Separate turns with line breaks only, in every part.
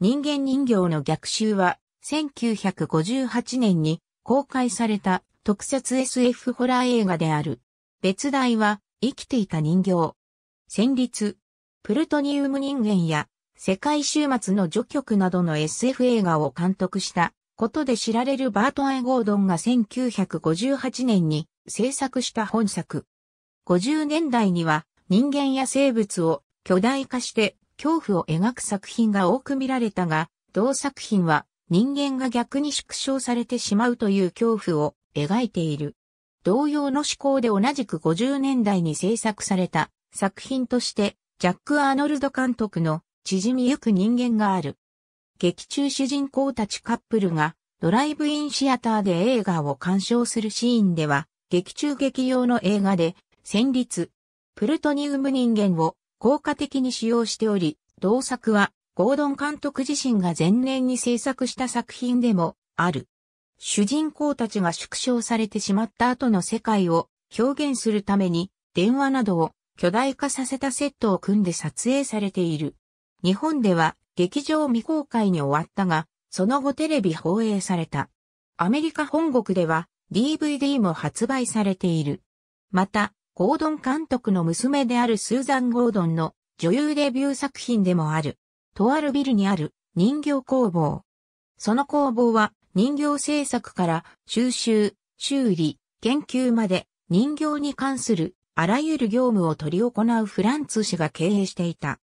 人間人形の逆襲は、1958年に公開された特撮 SF ホラー映画である。別題は、生きていた人形。戦慄、プルトニウム人間や、世界終末の序曲などの SF 映画を監督したことで知られるバート・アイ・ゴードンが1958年に制作した本作。50年代には人間や生物を巨大化して恐怖を描く作品が多く見られたが、同作品は人間が逆に縮小されてしまうという恐怖を描いている。同様の思考で同じく50年代に制作された作品として、ジャック・アーノルド監督の縮みゆく人間がある。劇中主人公たちカップルがドライブインシアターで映画を鑑賞するシーンでは、劇中劇用の映画で、戦慄、プルトニウム人間を効果的に使用しており、同作はゴードン監督自身が前年に制作した作品でもある。主人公たちが縮小されてしまった後の世界を表現するために電話などを巨大化させたセットを組んで撮影されている。日本では劇場未公開に終わったが、その後テレビ放映された。アメリカ本国では DVD も発売されている。また、ゴードン監督の娘であるスーザン・ゴードンの女優デビュー作品でもある。とあるビルにある人形工房。その工房は人形制作から収集、修理、研究まで人形に関するあらゆる業務を取り行うフランツ氏が経営していた。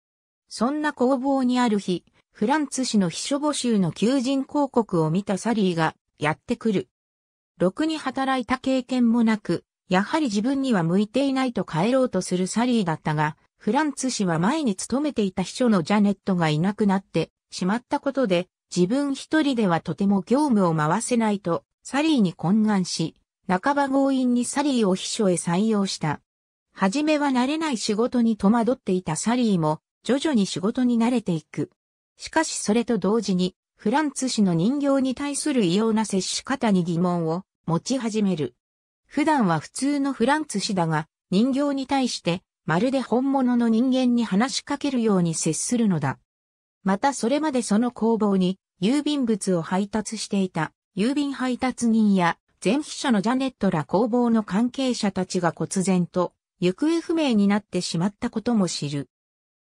そんな工房にある日、フランツ氏の秘書募集の求人広告を見たサリーがやってくる。ろくに働いた経験もなく、やはり自分には向いていないと帰ろうとするサリーだったが、フランツ氏は前に勤めていた秘書のジャネットがいなくなってしまったことで、自分一人ではとても業務を回せないと、サリーに懇願し、半ば強引にサリーを秘書へ採用した。はじめは慣れない仕事に戸惑っていたサリーも、徐々に仕事に慣れていく。しかしそれと同時に、フランツ氏の人形に対する異様な接し方に疑問を持ち始める。普段は普通のフランツ氏だが、人形に対して、まるで本物の人間に話しかけるように接するのだ。またそれまでその工房に、郵便物を配達していた、郵便配達人や、前秘書のジャネットら工房の関係者たちが忽然と、行方不明になってしまったことも知る。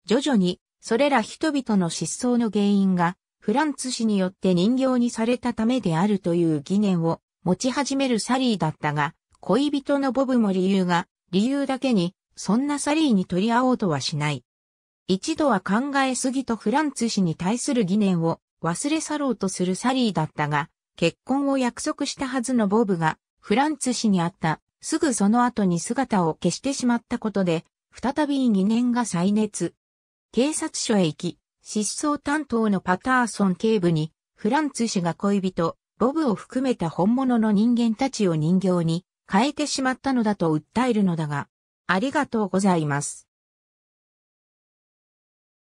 徐々に、それら人々の失踪の原因が、フランツ氏によって人形にされたためであるという疑念を持ち始めるサリーだったが、恋人のボブも理由が、理由だけに、そんなサリーに取り合おうとはしない。一度は考えすぎとフランツ氏に対する疑念を忘れ去ろうとするサリーだったが、結婚を約束したはずのボブが、フランツ氏に会った、すぐその後に姿を消してしまったことで、再び疑念が再熱。警察署へ行き、失踪担当のパターソン警部に、フランツ氏が恋人、ボブを含めた本物の人間たちを人形に変えてしまったのだと訴えるのだが、ありがとうございます。